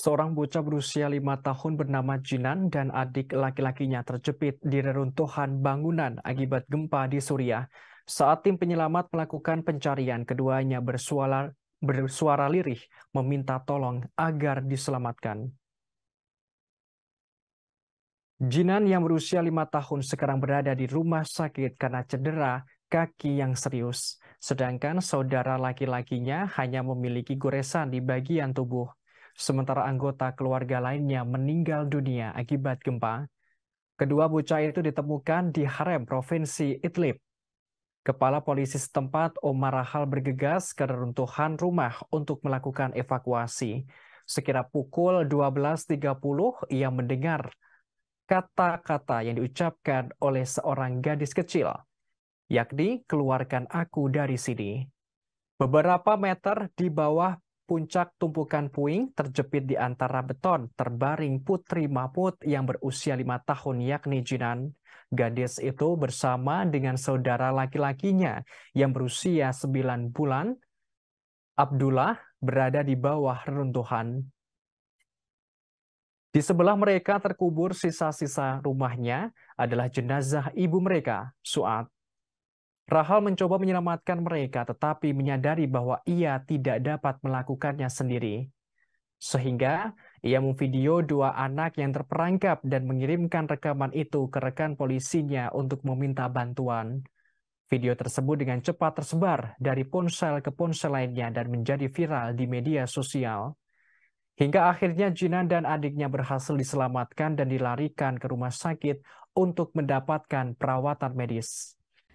Seorang bocah berusia lima tahun bernama Jinan dan adik laki-lakinya terjepit di reruntuhan bangunan akibat gempa di Suriah. Saat tim penyelamat melakukan pencarian, keduanya bersuara, bersuara lirih meminta tolong agar diselamatkan. Jinan yang berusia lima tahun sekarang berada di rumah sakit karena cedera kaki yang serius, sedangkan saudara laki-lakinya hanya memiliki goresan di bagian tubuh sementara anggota keluarga lainnya meninggal dunia akibat gempa. Kedua bocah itu ditemukan di harem Provinsi Idlib. Kepala polisi setempat Omar Rahal bergegas ke reruntuhan rumah untuk melakukan evakuasi. Sekira pukul 12.30 ia mendengar kata-kata yang diucapkan oleh seorang gadis kecil, yakni keluarkan aku dari sini. Beberapa meter di bawah Puncak tumpukan puing terjepit di antara beton terbaring Putri Maput yang berusia lima tahun yakni Jinan. Gadis itu bersama dengan saudara laki-lakinya yang berusia 9 bulan, Abdullah, berada di bawah reruntuhan. Di sebelah mereka terkubur sisa-sisa rumahnya adalah jenazah ibu mereka, Suat. Rahal mencoba menyelamatkan mereka tetapi menyadari bahwa ia tidak dapat melakukannya sendiri. Sehingga ia memvideo dua anak yang terperangkap dan mengirimkan rekaman itu ke rekan polisinya untuk meminta bantuan. Video tersebut dengan cepat tersebar dari ponsel ke ponsel lainnya dan menjadi viral di media sosial. Hingga akhirnya Jinan dan adiknya berhasil diselamatkan dan dilarikan ke rumah sakit untuk mendapatkan perawatan medis.